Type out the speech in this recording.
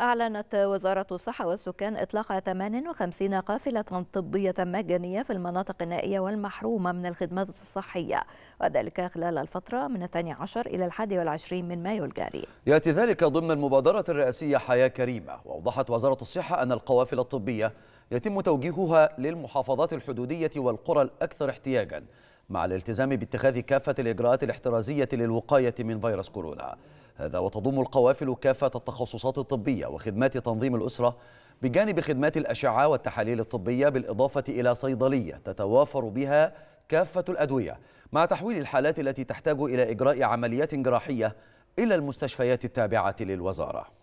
أعلنت وزارة الصحة والسكان إطلاق 58 قافلة طبية مجانية في المناطق النائية والمحرومة من الخدمات الصحية وذلك خلال الفترة من 12 إلى 21 من مايو الجاري يأتي ذلك ضمن المبادرة الرئاسية حياة كريمة وأوضحت وزارة الصحة أن القوافل الطبية يتم توجيهها للمحافظات الحدودية والقرى الأكثر احتياجاً مع الالتزام باتخاذ كافة الإجراءات الاحترازية للوقاية من فيروس كورونا هذا وتضم القوافل كافة التخصصات الطبية وخدمات تنظيم الأسرة بجانب خدمات الأشعة والتحاليل الطبية بالإضافة إلى صيدلية تتوافر بها كافة الأدوية مع تحويل الحالات التي تحتاج إلى إجراء عمليات جراحية إلى المستشفيات التابعة للوزارة